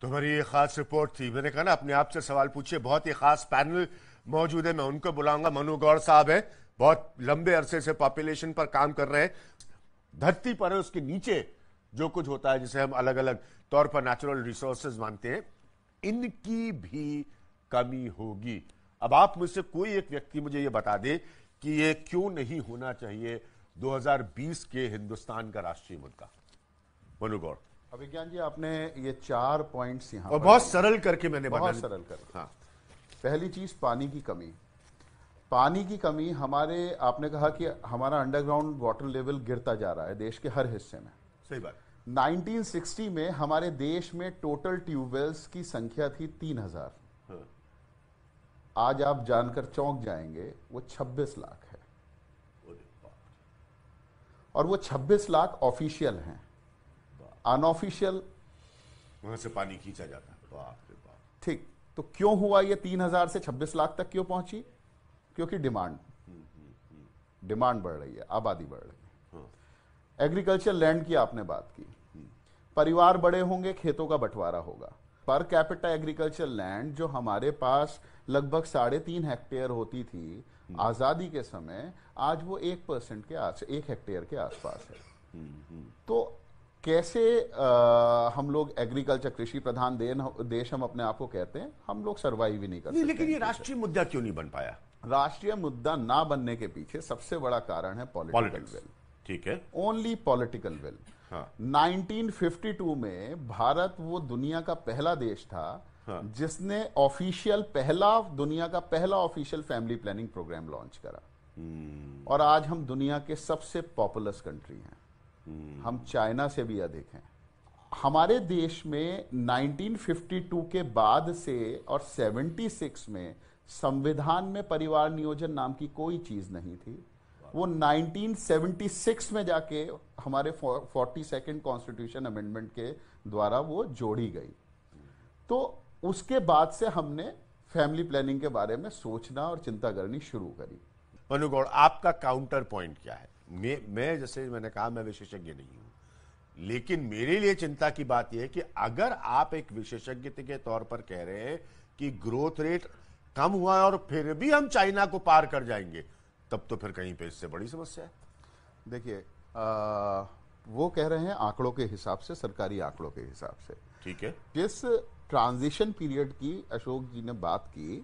तो हमारी ये खास रिपोर्ट थी मैंने कहा ना अपने आप से सवाल पूछे बहुत ही खास पैनल मौजूद है मैं उनको बुलाऊंगा मनु गौड़ साहब है बहुत लंबे अरसे से पॉपुलेशन पर काम कर रहे हैं धरती पर है उसके नीचे जो कुछ होता है जिसे हम अलग अलग तौर पर नेचुरल रिसोर्सेज मानते हैं इनकी भी कमी होगी अब आप मुझसे कोई एक व्यक्ति मुझे ये बता दे कि ये क्यों नहीं होना चाहिए 2020 के हिंदुस्तान का राष्ट्रीय मुद्दा मनु गौड़ अभिज्ञान जी आपने ये चार पॉइंट्स यहाँ और बहुत सरल करके मैंने बहुत सरल कर हाँ पहली चीज पानी की कमी पानी की कमी हमारे आपने कहा कि हमारा अंडरग्राउंड वाटर लेवल गिरता जा रहा है देश के हर हिस्से में सही बात 1960 में हमारे देश में टोटल ट्यूबवेल्स की संख्या थी 3000 हाँ। आज आप जानकर चौंक जाएंगे वो 26 लाख है और वो 26 लाख ऑफिशियल हैं अनऑफिशियल वहां से पानी खींचा जाता है बाप रे बाप ठीक तो क्यों हुआ ये तीन हजार से छब्बीस लाख तक क्यों पहुंची क्योंकि डिमांड हम्म, हम्म, हम्म। डिमांड बढ़ रही है आबादी बढ़ रही है हाँ। एग्रीकल्चर लैंड की आपने बात की परिवार बड़े होंगे खेतों का बंटवारा होगा पर कैपिटा एग्रीकल्चर लैंड जो हमारे पास लगभग साढ़े तीन हेक्टेयर होती थी आजादी के समय आज वो एक परसेंट के आस एक हेक्टेयर के आसपास है तो कैसे आ, हम लोग एग्रीकल्चर कृषि प्रधान देश हम अपने आप को कहते हैं हम लोग सर्वाइव ही नहीं कर सकते लेकिन ये राष्ट्रीय मुद्दा क्यों नहीं बन पाया राष्ट्रीय मुद्दा ना बनने के पीछे सबसे बड़ा कारण है पॉलिटिकल विल ठीक है ओनली पॉलिटिकल विल फिफ्टी 1952 में भारत वो दुनिया का पहला देश था हाँ. जिसने ऑफिशियल पहला दुनिया का पहला official family planning program launch करा hmm. और आज हम दुनिया के सबसे पॉपुलस कंट्री हैं हम चाइना से भी अधिक हैं हमारे देश में 1952 के बाद से और 76 में संविधान में परिवार नियोजन नाम की कोई चीज़ नहीं थी वो 1976 में जाके हमारे फोर्टी सेकेंड कॉन्स्टिट्यूशन अमेंडमेंट के द्वारा वो जोड़ी गई तो उसके बाद से हमने फैमिली प्लानिंग के बारे में सोचना और चिंता करनी शुरू करी अनुगौड़ आपका काउंटर पॉइंट क्या है मैं मैं जैसे मैंने कहा मैं विशेषज्ञ नहीं हूं लेकिन मेरे लिए चिंता की बात यह है कि अगर आप एक विशेषज्ञ के तौर पर कह रहे हैं कि ग्रोथ रेट कम हुआ है और फिर भी हम चाइना को पार कर जाएंगे तब तो फिर कहीं पे इससे बड़ी समस्या है देखिए वो कह रहे हैं आंकड़ों के हिसाब से सरकारी आंकड़ों के हिसाब से ठीक है जिस ट्रांजिशन पीरियड की अशोक जी ने बात की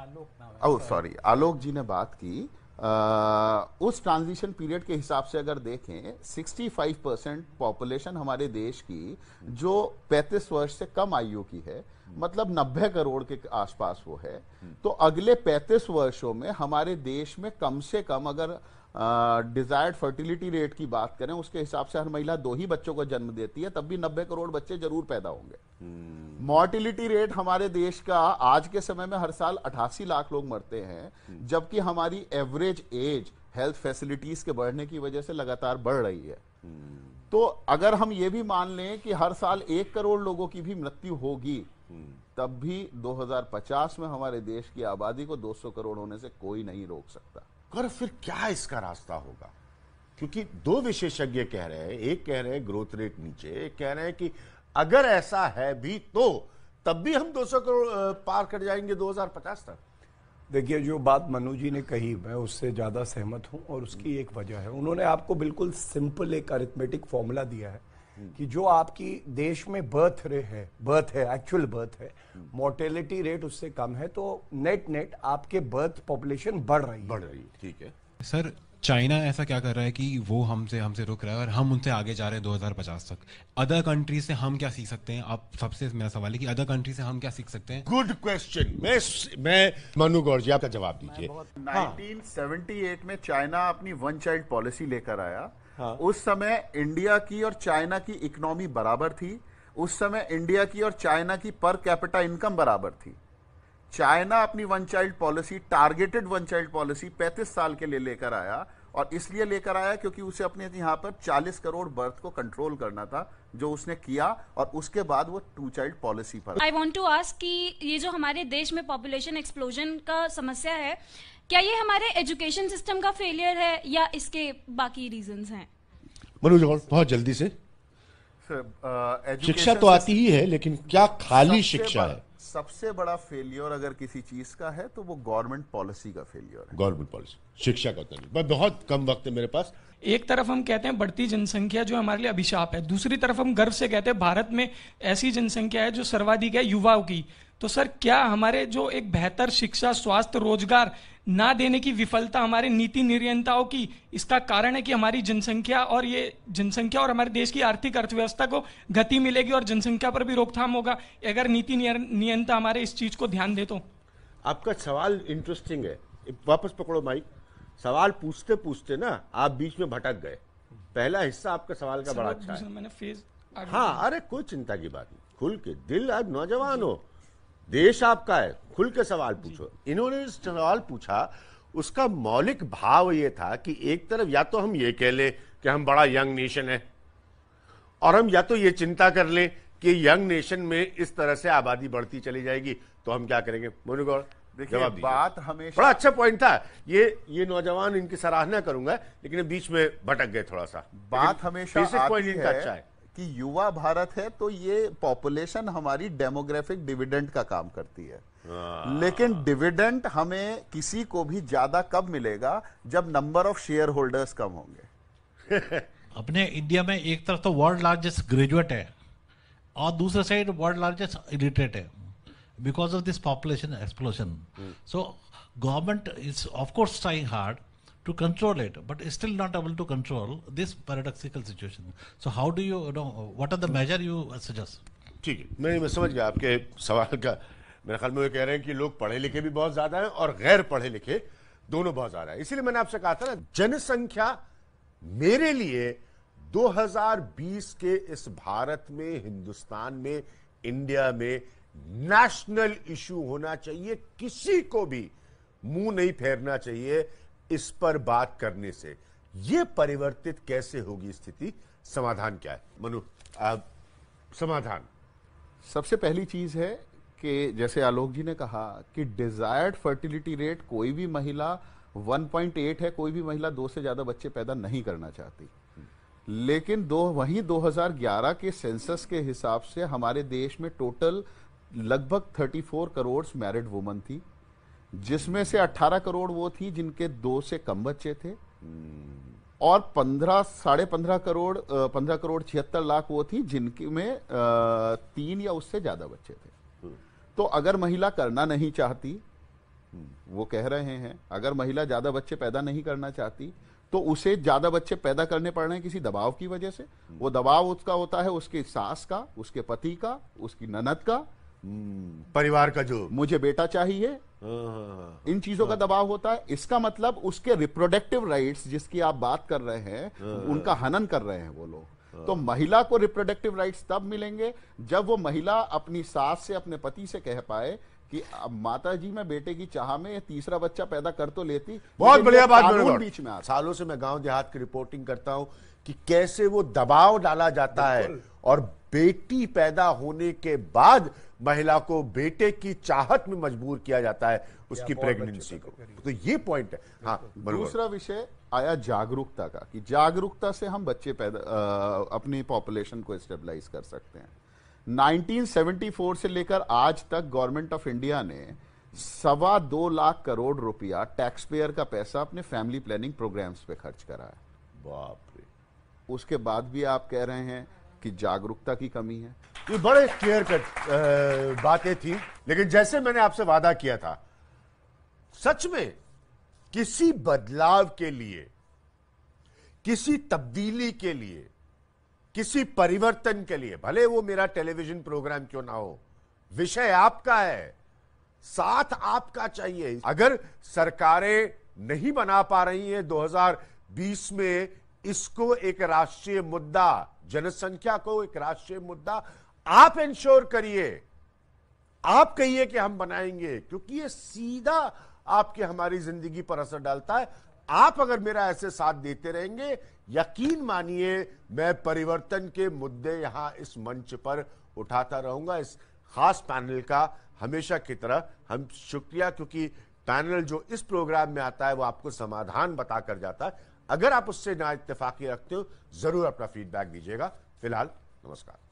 आलोक सॉरी oh, आलोक जी ने बात की आ, उस ट्रांजिशन पीरियड के हिसाब से अगर देखें 65 परसेंट पॉपुलेशन हमारे देश की जो 35 वर्ष से कम आयु की है मतलब 90 करोड़ के आसपास वो है तो अगले 35 वर्षों में हमारे देश में कम से कम अगर डिजायर्ड फर्टिलिटी रेट की बात करें उसके हिसाब से हर महिला दो ही बच्चों को जन्म देती है तब भी नब्बे करोड़ बच्चे जरूर पैदा होंगे मॉर्टिलिटी हम्म। रेट हमारे देश का आज के समय में हर साल अठासी लाख लोग मरते हैं हम्म। जबकि हमारी एवरेज एज हेल्थ फैसिलिटीज के बढ़ने की वजह से लगातार बढ़ रही है हम्म। तो अगर हम ये भी मान लें कि हर साल एक करोड़ लोगों की भी मृत्यु होगी तब भी 2050 में हमारे देश की आबादी को 200 करोड़ होने से कोई नहीं रोक सकता कर फिर क्या इसका रास्ता होगा क्योंकि दो विशेषज्ञ कह रहे हैं एक कह रहे हैं ग्रोथ रेट नीचे एक कह रहे हैं कि अगर ऐसा है भी तो तब भी हम 200 करोड़ पार कर जाएंगे 2050 तक देखिए जो बात मनु जी ने कही मैं उससे ज़्यादा सहमत हूं और उसकी एक वजह है उन्होंने आपको बिल्कुल सिंपल एक अरिथमेटिक फॉर्मूला दिया है कि जो आपकी देश में बर्थ रे है बर्थ है एक्चुअल बर्थ है मोर्टेलिटी रेट उससे कम है तो नेट नेट आपके बर्थ पॉपुलेशन बढ़ रही बढ़ रही है ठीक है सर चाइना ऐसा क्या कर रहा है कि वो हमसे हमसे रुक रहा है और हम उनसे आगे जा रहे हैं 2050 तक अदर कंट्री से हम क्या सीख सकते हैं आप सबसे मेरा सवाल है कि अदर कंट्री से हम क्या सीख सकते हैं गुड क्वेश्चन मैं मैं मनु गौर जी आपका जवाब दीजिए 1978 में चाइना अपनी वन चाइल्ड पॉलिसी लेकर आया हाँ. उस समय इंडिया की और चाइना की इकोनॉमी बराबर थी उस समय इंडिया की और चाइना की पर कैपिटा इनकम बराबर थी चाइना अपनी one child policy targeted one child policy 35 साल के लिए लेकर आया और इसलिए लेकर आया क्योंकि उसे अपने यहाँ पर 40 करोड़ बर्थ को कंट्रोल करना था जो उसने किया और उसके बाद वो टू चाइल्ड पॉलिसी पर आई वॉन्ट टू आस्क कि ये जो हमारे देश में पॉपुलेशन एक्सप्लोजन का समस्या है क्या ये हमारे एजुकेशन सिस्टम का फेलियर है या इसके बाकी रीजन है मनोज बहुत जल्दी से uh, शिक्षा तो आती ही है लेकिन क्या खाली शिक्षा है सबसे बड़ा फेलियर अगर किसी चीज का है तो वो गवर्नमेंट पॉलिसी का फेलियर है गवर्नमेंट पॉलिसी शिक्षा का उतना बहुत कम वक्त है मेरे पास एक तरफ हम कहते हैं बढ़ती जनसंख्या जो हमारे लिए अभिशाप है दूसरी तरफ हम गर्व से कहते हैं भारत में ऐसी जनसंख्या है जो सर्वाधिक है युवाओं की तो सर क्या हमारे जो एक बेहतर शिक्षा स्वास्थ्य रोजगार ना देने की विफलता हमारे नीति निर्यंताओं की इसका कारण है कि हमारी जनसंख्या और ये जनसंख्या और हमारे देश की आर्थिक अर्थव्यवस्था को गति मिलेगी और जनसंख्या पर भी रोकथाम होगा अगर नीति नियंता हमारे इस चीज को ध्यान दे तो आपका सवाल इंटरेस्टिंग है वापस पकड़ो माइक सवाल पूछते पूछते ना आप बीच में भटक गए पहला हिस्सा आपका सवाल का बड़ा अच्छा है मैंने फेज हाँ अरे कोई चिंता की बात नहीं खुल के दिल आज नौजवान हो देश आपका है खुल के सवाल पूछो इन्होंने सवाल पूछा उसका मौलिक भाव यह था कि एक तरफ या तो हम ये कह लें कि हम बड़ा यंग नेशन है और हम या तो ये चिंता कर लें कि यंग नेशन में इस तरह से आबादी बढ़ती चली जाएगी तो हम क्या करेंगे मोनू देखिए बात हमेशा बड़ा अच्छा पॉइंट था ये ये नौजवान इनकी सराहना करूंगा लेकिन बीच में भटक गए थोड़ा सा बात हमेशा पॉइंट इनका अच्छा है कि युवा भारत है तो ये पॉपुलेशन हमारी डेमोग्राफिक डिविडेंड का काम करती है हाँ। लेकिन डिविडेंड हमें किसी को भी ज्यादा कब मिलेगा जब नंबर ऑफ शेयर होल्डर्स कम होंगे अपने इंडिया में एक तरफ तो वर्ल्ड लार्जेस्ट ग्रेजुएट है और दूसरे साइड वर्ल्ड लार्जेस्ट इलिटरेट है because of this population explosion so government is of course trying hard to control it, but is still not able to control this paradoxical situation. So how do you, you know, what are the measure you suggest? ठीक है मैं मैं समझ गया आपके सवाल का मेरे ख्याल में वो कह रहे हैं कि लोग पढ़े लिखे भी बहुत ज्यादा हैं और गैर पढ़े लिखे दोनों बहुत ज्यादा हैं इसीलिए मैंने आपसे कहा था ना जनसंख्या मेरे लिए 2020 के इस भारत में हिंदुस्तान में इंडिया में नेशनल इशू होना चाहिए किसी को भी मुंह नहीं फेरना चाहिए इस पर बात करने से यह परिवर्तित कैसे होगी स्थिति समाधान क्या है मनु आप समाधान सबसे पहली चीज है कि जैसे आलोक जी ने कहा कि डिजायर्ड फर्टिलिटी रेट कोई भी महिला 1.8 है कोई भी महिला दो से ज्यादा बच्चे पैदा नहीं करना चाहती लेकिन दो वही 2011 के सेंसस के हिसाब से हमारे देश में टोटल लगभग 34 करोड़ मैरिड वुमन थी जिसमें से 18 करोड़ वो थी जिनके दो से कम बच्चे थे और पंद्रह साढ़े पंद्रह करोड़ पंद्रह करोड़ छिहत्तर लाख वो थी जिनके में तीन या उससे ज्यादा बच्चे थे हम्म। तो अगर महिला करना नहीं चाहती हम्म, वो कह रहे हैं अगर महिला ज्यादा बच्चे पैदा नहीं करना चाहती तो उसे ज्यादा बच्चे पैदा करने पड़ रहे हैं किसी दबाव की वजह से वो दबाव उसका होता है उसके सास का उसके पति का उसकी ननद का हम्म, परिवार का जो मुझे बेटा चाहिए हाँ, हाँ, हाँ। इन चीजों का दबाव होता है इसका मतलब उसके रिप्रोडक्टिव राइट्स जिसकी आप बात कर रहे हैं उनका हनन कर रहे हैं वो लोग तो महिला को रिप्रोडक्टिव राइट्स तब मिलेंगे जब वो महिला अपनी सास से अपने पति से कह पाए कि अब माता जी मैं बेटे की चाह में तीसरा बच्चा पैदा कर तो लेती बहुत बढ़िया बात बीच में सालों से मैं गांव देहात की रिपोर्टिंग करता हूं कि कैसे वो दबाव डाला जाता है और बेटी पैदा होने के बाद महिला को बेटे की चाहत में मजबूर किया जाता है उसकी प्रेगनेंसी को तो ये पॉइंट है हाँ दूसरा विषय आया जागरूकता का कि जागरूकता से हम बच्चे पैदा अपनी पॉपुलेशन को स्टेबलाइज कर सकते हैं 1974 से लेकर आज तक गवर्नमेंट ऑफ इंडिया ने सवा दो लाख करोड़ रुपया टैक्स पेयर का पैसा अपने फैमिली प्लानिंग प्रोग्राम्स पे खर्च करा है बाप रे उसके बाद भी आप कह रहे हैं कि जागरूकता की कमी है ये बड़े क्लियर कट बातें थी लेकिन जैसे मैंने आपसे वादा किया था सच में किसी बदलाव के लिए किसी तब्दीली के लिए किसी परिवर्तन के लिए भले वो मेरा टेलीविजन प्रोग्राम क्यों ना हो विषय आपका है साथ आपका चाहिए अगर सरकारें नहीं बना पा रही हैं 2020 में इसको एक राष्ट्रीय मुद्दा जनसंख्या को एक राष्ट्रीय मुद्दा आप इंश्योर करिए आप कहिए कि हम बनाएंगे क्योंकि ये सीधा आपके हमारी जिंदगी पर असर डालता है आप अगर मेरा ऐसे साथ देते रहेंगे यकीन मानिए मैं परिवर्तन के मुद्दे यहां इस मंच पर उठाता रहूंगा इस खास पैनल का हमेशा की तरह हम शुक्रिया क्योंकि पैनल जो इस प्रोग्राम में आता है वो आपको समाधान बताकर जाता है अगर आप उससे ना इतफाकी रखते हो जरूर अपना फीडबैक दीजिएगा फिलहाल नमस्कार